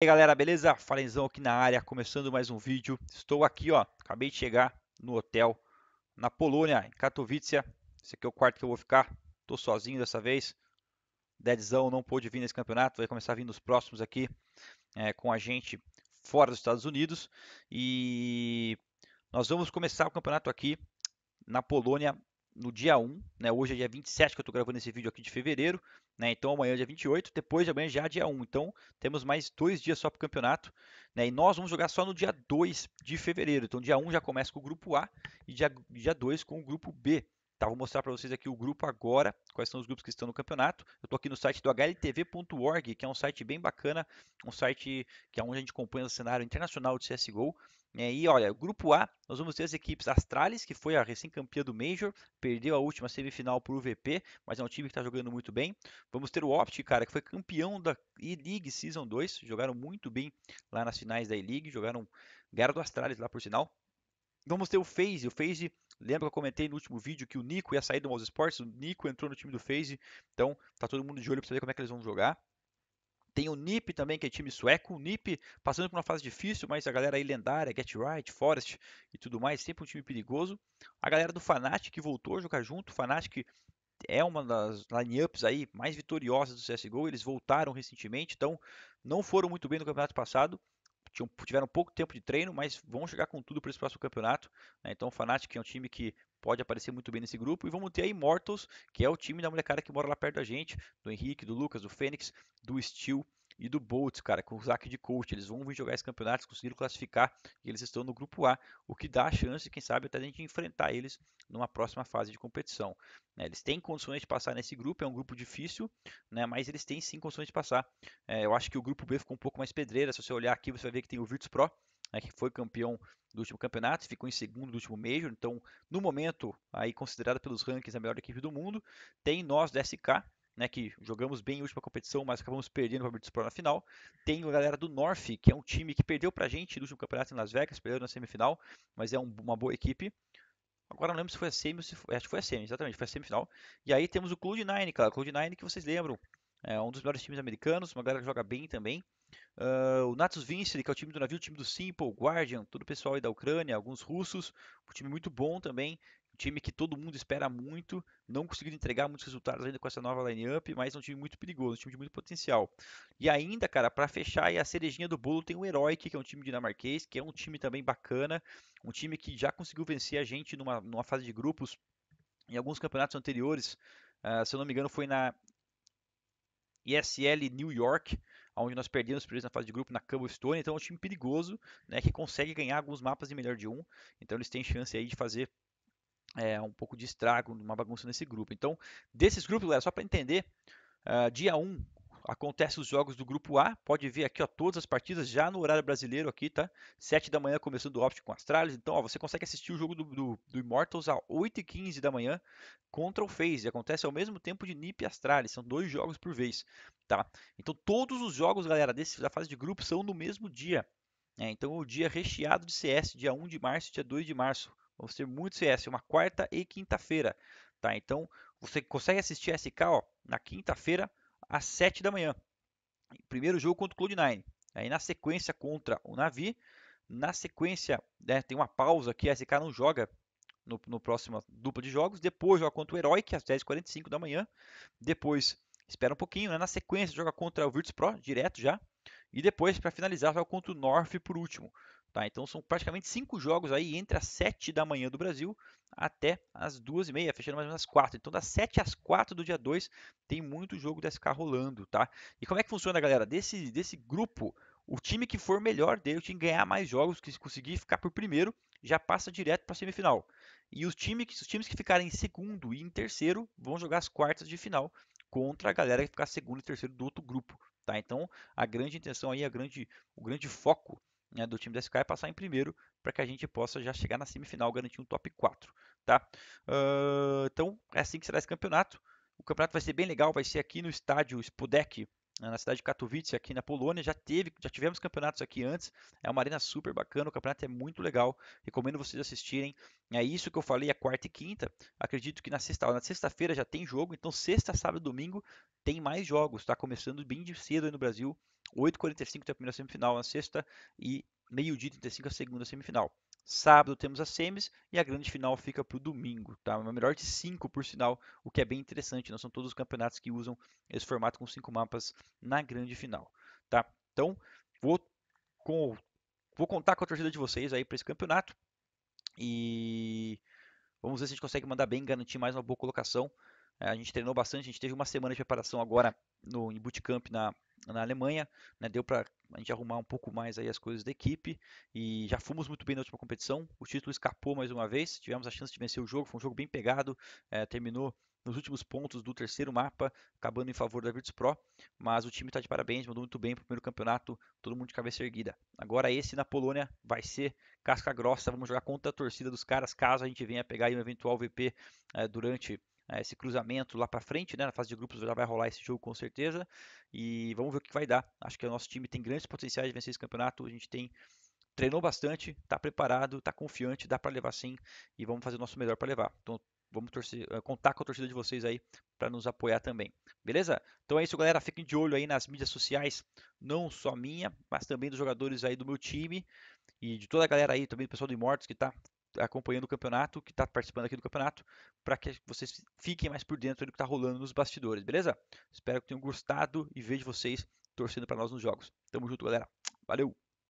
E aí galera, beleza? Falenzão aqui na área, começando mais um vídeo. Estou aqui, ó, acabei de chegar no hotel na Polônia, em Katowice. Esse aqui é o quarto que eu vou ficar. Tô sozinho dessa vez. Deadzão não pôde vir nesse campeonato, vai começar a vir nos próximos aqui é, com a gente fora dos Estados Unidos. E nós vamos começar o campeonato aqui na Polônia no dia 1, né? Hoje é dia 27 que eu estou gravando esse vídeo aqui de fevereiro, né? Então amanhã é dia 28, depois de amanhã já é dia 1. Então temos mais dois dias só para o campeonato, né? E nós vamos jogar só no dia 2 de fevereiro. Então dia 1 já começa com o grupo A e dia, dia 2 com o grupo B. Tá, vou mostrar para vocês aqui o grupo agora, quais são os grupos que estão no campeonato. Eu estou aqui no site do hltv.org, que é um site bem bacana, um site que é onde a gente acompanha o cenário internacional de CSGO. Né, e olha, grupo A, nós vamos ter as equipes Astralis, que foi a recém-campeã do Major, perdeu a última semifinal para o VP, mas é um time que está jogando muito bem. Vamos ter o Opt, cara, que foi campeão da E-League Season 2, jogaram muito bem lá nas finais da E-League, jogaram, ganharam do Astralis lá por sinal. Vamos ter o FaZe, o FaZe Lembra que eu comentei no último vídeo que o Nico ia sair do Mouse Sports? O Nico entrou no time do FaZe, então tá todo mundo de olho para saber como é que eles vão jogar. Tem o Nip também, que é time sueco. O Nip passando por uma fase difícil, mas a galera aí lendária, Get Right, Forest e tudo mais, sempre um time perigoso. A galera do Fnatic que voltou a jogar junto. O Fnatic é uma das lineups aí mais vitoriosas do CSGO. Eles voltaram recentemente, então não foram muito bem no campeonato passado. Tiveram pouco tempo de treino, mas vão chegar com tudo para esse próximo campeonato. Né? Então o Fnatic é um time que pode aparecer muito bem nesse grupo. E vamos ter a Immortals, que é o time da molecada que mora lá perto da gente, do Henrique, do Lucas, do Fênix, do Steel e do Bolts, cara, com o Zac de coach. Eles vão vir jogar esse campeonato, conseguiram classificar e eles estão no grupo A, o que dá a chance, quem sabe, até a gente enfrentar eles numa próxima fase de competição. Né. eles têm condições de passar nesse grupo, é um grupo difícil, né, mas eles têm sim condições de passar. É, eu acho que o grupo B ficou um pouco mais pedreira. Se você olhar aqui, você vai ver que tem o Virtus Pro, né, que foi campeão do último campeonato, ficou em segundo do último Major, então no momento aí considerada pelos rankings a melhor equipe do mundo, tem nós da SK, né, que jogamos bem em última competição, mas acabamos perdendo para o Virtus Pro na final. Tem a galera do North, que é um time que perdeu para a gente no último campeonato em Las Vegas, perdeu na semifinal, mas é um, uma boa equipe. Agora não lembro se foi a semi ou se foi, acho que foi a semi, exatamente, foi a semifinal. E aí temos o Cloud9, claro, Cloud9 que vocês lembram, é um dos melhores times americanos, uma galera que joga bem também. Uh, o Natus Vincere, que é o time do navio, o time do Simple, Guardian, todo o pessoal aí da Ucrânia, alguns russos, um time muito bom também, um time que todo mundo espera muito, não conseguindo entregar muitos resultados ainda com essa nova line-up, mas é um time muito perigoso, um time de muito potencial. E ainda, cara, para fechar, a cerejinha do bolo tem o Heroic, que é um time dinamarquês, que é um time também bacana, um time que já conseguiu vencer a gente numa, numa fase de grupos em alguns campeonatos anteriores, uh, se eu não me engano foi na ESL New York, onde nós perdemos para eles na fase de grupo na Stone, então é um time perigoso, né, que consegue ganhar alguns mapas de melhor de um, então eles têm chance aí de fazer é, um pouco de estrago, uma bagunça nesse grupo. Então, desses grupos, galera, só para entender, uh, dia 1, acontece os jogos do grupo A. Pode ver aqui, ó, todas as partidas já no horário brasileiro aqui, tá? 7 da manhã começando o Optic com Astralis. Então, ó, você consegue assistir o jogo do, do, do Immortals a 8 e 15 da manhã contra o FaZe. Acontece ao mesmo tempo de Nip e Astralis. São dois jogos por vez, tá? Então, todos os jogos, galera, desse, da fase de grupo são no mesmo dia. É, então, o dia recheado de CS, dia 1 de março e dia 2 de março. Vamos ter muito CS, uma quarta e quinta-feira. Tá? Então, você consegue assistir a SK ó, na quinta-feira, às 7 da manhã. Primeiro jogo contra o Cloud9. Aí na sequência contra o Navi. Na sequência, né, tem uma pausa que a SK não joga no, no próximo dupla de jogos. Depois joga contra o Heroic é às 10h45 da manhã. Depois espera um pouquinho. Né? Na sequência joga contra o Virtus Pro, direto já. E depois, para finalizar, o contra o North por último. Tá? Então são praticamente cinco jogos aí entre as 7 da manhã do Brasil até as duas e meia, fechando mais ou menos às quatro. Então das 7 às 4 do dia 2 tem muito jogo desse carro rolando, tá? E como é que funciona, galera? Desse, desse grupo, o time que for melhor dele, o time ganhar mais jogos, que conseguir ficar por primeiro, já passa direto para a semifinal. E os times, os times que ficarem em segundo e em terceiro vão jogar as quartas de final contra a galera que ficar segundo e terceiro do outro grupo. Tá? Então, a grande intenção aí, a grande, o grande foco né, do time da SK é passar em primeiro para que a gente possa já chegar na semifinal, garantir um top 4. Tá? Uh, então, é assim que será esse campeonato. O campeonato vai ser bem legal, vai ser aqui no estádio Spodek, na cidade de Katowice, aqui na Polônia. Já teve, já tivemos campeonatos aqui antes. É uma arena super bacana, o campeonato é muito legal. Recomendo vocês assistirem. É isso que eu falei, a é quarta e quinta. Acredito que na sexta, na sexta-feira já tem jogo, então sexta, sábado, domingo tem mais jogos. Está começando bem de cedo aí no Brasil. 8h45 tem a primeira semifinal na sexta e meio-dia 35 a segunda semifinal. Sábado temos as semis e a grande final fica para o domingo, tá? Uma melhor de 5 por sinal, o que é bem interessante. Não né? são todos os campeonatos que usam esse formato com cinco mapas na grande final, tá? Então, vou, com, vou contar com a torcida de vocês aí para esse campeonato. E vamos ver se a gente consegue mandar bem, garantir mais uma boa colocação. É, a gente treinou bastante, a gente teve uma semana de preparação agora no, em bootcamp na, na Alemanha, né, deu para a gente arrumar um pouco mais aí as coisas da equipe e já fomos muito bem na última competição. O título escapou mais uma vez, tivemos a chance de vencer o jogo, foi um jogo bem pegado, é, terminou nos últimos pontos do terceiro mapa, acabando em favor da Virtus Pro, mas o time está de parabéns, mandou muito bem o primeiro campeonato, todo mundo de cabeça erguida. Agora esse na Polônia vai ser casca grossa, vamos jogar contra a torcida dos caras, caso a gente venha pegar um eventual VP é, eh, durante né, esse cruzamento lá para frente, né? Na fase de grupos já vai rolar esse jogo com certeza. E vamos ver o que vai dar. Acho que o nosso time tem grandes potenciais de vencer esse campeonato. A gente tem treinou bastante, está preparado, está confiante, dá para levar sim e vamos fazer o nosso melhor para levar. Então vamos torcer, eh, contar com a torcida de vocês aí para nos apoiar também. Beleza? Então é isso, galera. Fiquem de olho aí nas mídias sociais, não só minha, mas também dos jogadores aí do meu time e de toda a galera aí, também do pessoal do Imortos que tá acompanhando o campeonato, que está participando aqui do campeonato, para que vocês fiquem mais por dentro do que está rolando nos bastidores, beleza? Espero que tenham gostado e vejo vocês torcendo para nós nos jogos. Tamo junto, galera. Valeu!